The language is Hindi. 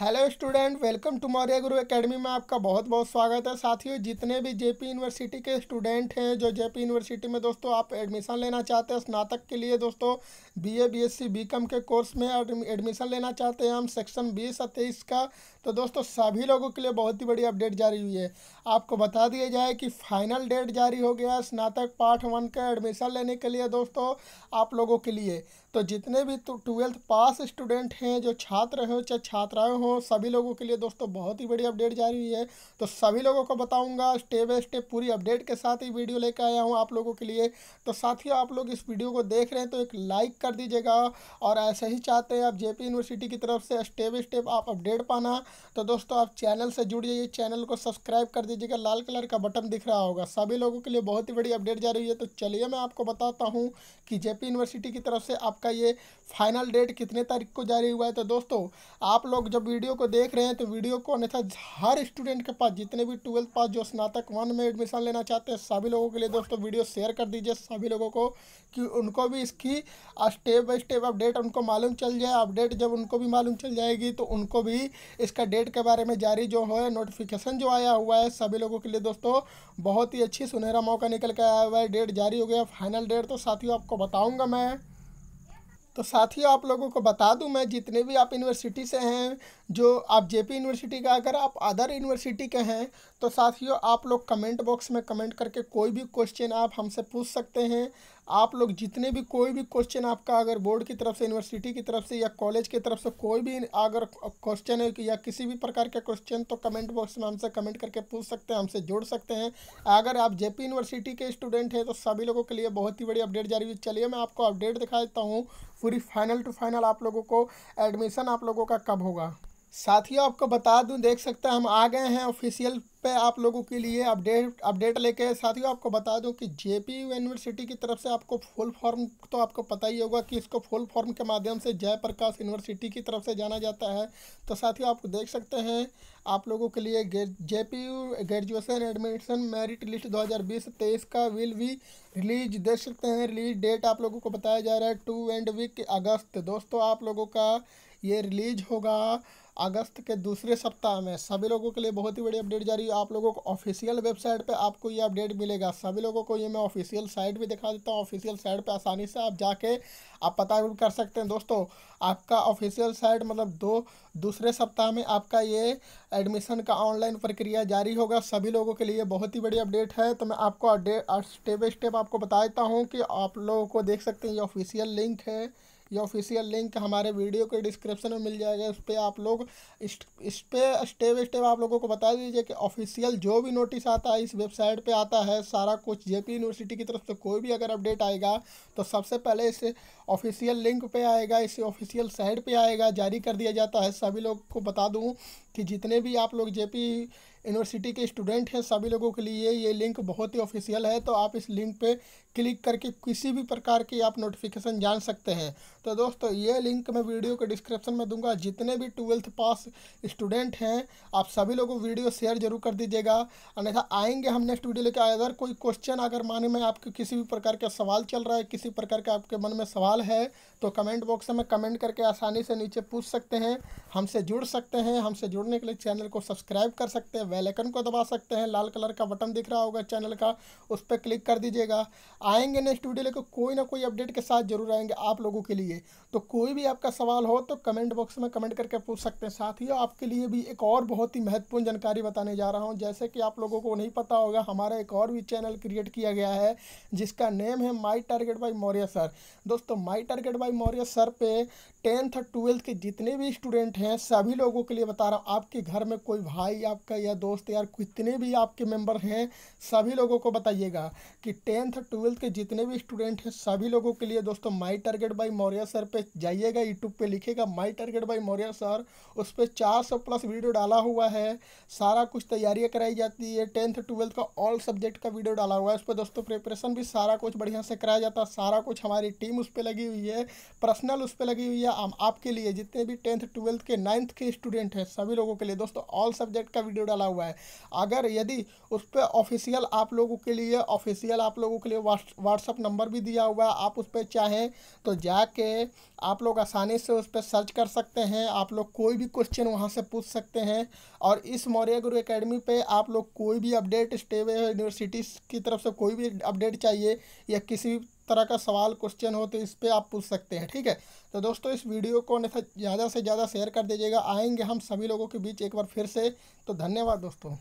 hello student welcome to Maurya Guru academy में आपका बहुत बहुत स्वागत है साथियों जितने भी जेपी यूनिवर्सिटी के स्टूडेंट हैं जो जेपी यूनिवर्सिटी में दोस्तों आप एडमिशन लेना चाहते हैं स्नातक के लिए दोस्तों बीए बीएससी बीकॉम के कोर्स में एडमिशन लेना चाहते हैं हम सेक्शन बीस और तेईस का तो दोस्तों सभी लोगों के लिए बहुत ही बड़ी अपडेट जारी हुई है आपको बता दिया जाए कि फाइनल डेट जारी हो गया स्नातक पार्ट वन का एडमिशन लेने के लिए दोस्तों आप लोगों के लिए तो जितने भी तो ट्वेल्थ पास स्टूडेंट हैं जो छात्र हों चाहे छात्राएं हों सभी लोगों के लिए दोस्तों बहुत ही बड़ी अपडेट जारी हुई है तो सभी लोगों को बताऊंगा स्टेप बाय स्टेप पूरी अपडेट के साथ ही वीडियो लेकर आया हूं आप लोगों के लिए तो साथ ही आप लोग इस वीडियो को देख रहे हैं तो एक लाइक कर दीजिएगा और ऐसे ही चाहते हैं आप जे यूनिवर्सिटी की तरफ से स्टेप बाई स्टेप आप अपडेट पाना तो दोस्तों आप चैनल से जुड़ जाइए चैनल को सब्सक्राइब कर दीजिएगा लाल कलर का बटन दिख रहा होगा सभी लोगों के लिए बहुत ही बड़ी अपडेट जारी हुई है तो चलिए मैं आपको बताता हूँ कि जे यूनिवर्सिटी की तरफ से आपका इसका ये फाइनल डेट कितने तारीख को जारी हुआ है तो दोस्तों आप लोग जब वीडियो को देख रहे हैं तो वीडियो को अन्यथा हर स्टूडेंट के पास जितने भी ट्वेल्थ पास जो स्नातक वन में एडमिशन लेना चाहते हैं सभी लोगों के लिए दोस्तों वीडियो शेयर कर दीजिए सभी लोगों को कि उनको भी इसकी स्टेप बाई स्टेप अपडेट उनको मालूम चल जाए अपडेट जब उनको भी मालूम चल जाएगी तो उनको भी इसका डेट के बारे में जारी जो है नोटिफिकेशन जो आया हुआ है सभी लोगों के लिए दोस्तों बहुत ही अच्छी सुनहरा मौका निकल के आया हुआ है डेट जारी हो गया फाइनल डेट तो साथियों आपको बताऊँगा मैं तो साथ ही आप लोगों को बता दूं मैं जितने भी आप यूनिवर्सिटी से हैं जो आप जेपी यूनिवर्सिटी का अगर आप अदर यूनिवर्सिटी के हैं तो साथियों आप लोग कमेंट बॉक्स में कमेंट करके कोई भी क्वेश्चन आप हमसे पूछ सकते हैं आप लोग जितने भी कोई भी क्वेश्चन आपका अगर बोर्ड की तरफ से यूनिवर्सिटी की तरफ से या कॉलेज की तरफ से कोई भी अगर क्वेश्चन है या किसी भी प्रकार का क्वेश्चन तो कमेंट बॉक्स में हमसे कमेंट करके पूछ सकते हैं हमसे जोड़ सकते हैं अगर आप जेपी यूनिवर्सिटी के स्टूडेंट हैं तो सभी लोगों के लिए बहुत ही बड़ी अपडेट जारी हुई चलिए मैं आपको अपडेट दिखा देता हूँ पूरी फाइनल टू फाइनल आप लोगों को एडमिशन आप लोगों का कब होगा साथियों आपको बता दूं देख सकते हैं हम आ गए हैं ऑफिशियल पे आप लोगों के लिए अपडेट अपडेट लेके साथियों आपको बता दूं कि जे पी यूनिवर्सिटी की तरफ से आपको फुल फॉर्म तो आपको पता ही होगा कि इसको फुल फॉर्म के माध्यम से जयप्रकाश यूनिवर्सिटी की तरफ से जाना जाता है तो साथियों आप देख सकते हैं आप लोगों के लिए J P U graduation admission merit list दो हज़ार का विल भी रिलीज देख सकते हैं रिलीज डेट आप लोगों को बताया जा रहा है टू एंड वीक अगस्त दोस्तों आप लोगों का ये रिलीज होगा अगस्त के दूसरे सप्ताह में सभी लोगों के लिए बहुत ही बड़ी अपडेट जारी है आप लोगों को ऑफिशियल वेबसाइट पे आपको ये अपडेट मिलेगा सभी लोगों को ये मैं ऑफिशियल साइट भी दिखा देता हूँ ऑफिशियल साइट पे आसानी से आप जाके आप पता कर सकते हैं दोस्तों आपका ऑफिशियल साइट मतलब दो दूसरे सप्ताह में आपका ये एडमिशन का ऑनलाइन प्रक्रिया जारी होगा सभी लोगों के लिए बहुत ही बड़ी अपडेट है तो मैं आपको स्टेप बाई स्टेप आपको बता देता हूँ कि आप लोगों को देख सकते हैं ये ऑफिशियल लिंक है ये ऑफिशियल लिंक हमारे वीडियो के डिस्क्रिप्शन में मिल जाएगा इस पर आप लोग इस, पर स्टेप स्टेप आप लोगों को बता दीजिए कि ऑफिशियल जो भी नोटिस आता है इस वेबसाइट पे आता है सारा कुछ जेपी यूनिवर्सिटी की तरफ से कोई भी अगर अपडेट आएगा तो सबसे पहले इस ऑफिशियल लिंक पर आएगा इस ऑफिशियल साइट पर आएगा जारी कर दिया जाता है सभी लोग को बता दूँ कि जितने भी आप लोग जे यूनिवर्सिटी के स्टूडेंट हैं सभी लोगों के लिए ये लिंक बहुत ही ऑफिशियल है तो आप इस लिंक पे क्लिक करके किसी भी प्रकार की आप नोटिफिकेशन जान सकते हैं तो दोस्तों ये लिंक मैं वीडियो के डिस्क्रिप्शन में दूंगा जितने भी ट्वेल्थ पास स्टूडेंट हैं आप सभी लोगों वीडियो शेयर जरूर कर दीजिएगा अन्यथा आएंगे हम नेक्स्ट वीडियो लेकर अगर कोई क्वेश्चन अगर माने में आपके किसी भी प्रकार का सवाल चल रहा है किसी प्रकार के आपके मन में सवाल है तो कमेंट बॉक्स में कमेंट करके आसानी से नीचे पूछ सकते हैं हमसे जुड़ सकते हैं हमसे जुड़ने के लिए चैनल को सब्सक्राइब कर सकते हैं बेल आइकन को दबा सकते हैं लाल कलर का बटन दिख रहा होगा चैनल का उस पर क्लिक कर दीजिएगा आएंगे नेक्स्ट वीडियो लेकर कोई ना कोई अपडेट के साथ जरूर आएंगे आप लोगों के लिए तो कोई भी आपका सवाल हो तो कमेंट बॉक्स में कमेंट करके पूछ सकते हैं साथ ही आपके लिए भी एक और बहुत ही महत्वपूर्ण जानकारी बताने जा रहा हूँ जैसे कि आप लोगों को नहीं पता होगा हमारा एक और भी चैनल क्रिएट किया गया है जिसका नेम है my target by Maurya sir दोस्तों my target by Maurya sir पे टेंथ और ट्वेल्थ के जितने भी स्टूडेंट हैं सभी लोगों के लिए बता रहा हूँ आपके घर में कोई भाई आपका या दोस्त दोस्त यार कितने भी आपके मेंबर हैं सभी लोगों को बताइएगा कि टेंथ ट्वेल्थ के जितने भी स्टूडेंट हैं सभी लोगों के लिए दोस्तों my target by Maurya sir पे जाइएगा यूट्यूब पे लिखेगा my target by Maurya sir उस पर चार सौ प्लस वीडियो डाला हुआ है सारा कुछ तैयारियाँ कराई जाती है टेंथ ट्वेल्थ का ऑल सब्जेक्ट का वीडियो डाला हुआ है उस पर दोस्तों प्रिपरेशन भी सारा कुछ बढ़िया से कराया जाता है सारा कुछ हमारी टीम उस पर लगी हुई है पर्सनल उस पर लगी हुई है हम आपके लिए जितने भी टेंथ ट्वेल्थ के नाइन्थ के स्टूडेंट हैं सभी लोगों के लिए दोस्तों ऑल सब्जेक्ट का वीडियो डाला हुआ हुआ है अगर यदि उस पर ऑफिशियल आप लोगों के लिए ऑफिशियल आप लोगों के लिए व्हाट्सअप नंबर भी दिया हुआ है आप उस पर चाहें तो जाके आप लोग आसानी से उस पर सर्च कर सकते हैं आप लोग कोई भी क्वेश्चन वहाँ से पूछ सकते हैं और इस मौर्य गुरु अकेडमी पर आप लोग कोई भी अपडेट स्टेवे यूनिवर्सिटी की तरफ से कोई भी अपडेट चाहिए या किसी तरह का सवाल क्वेश्चन हो तो इस पर आप पूछ सकते हैं ठीक है तो दोस्तों इस वीडियो को ज़्यादा से ज़्यादा शेयर कर दीजिएगा आएंगे हम सभी लोगों के बीच एक बार फिर से तो धन्यवाद दोस्तों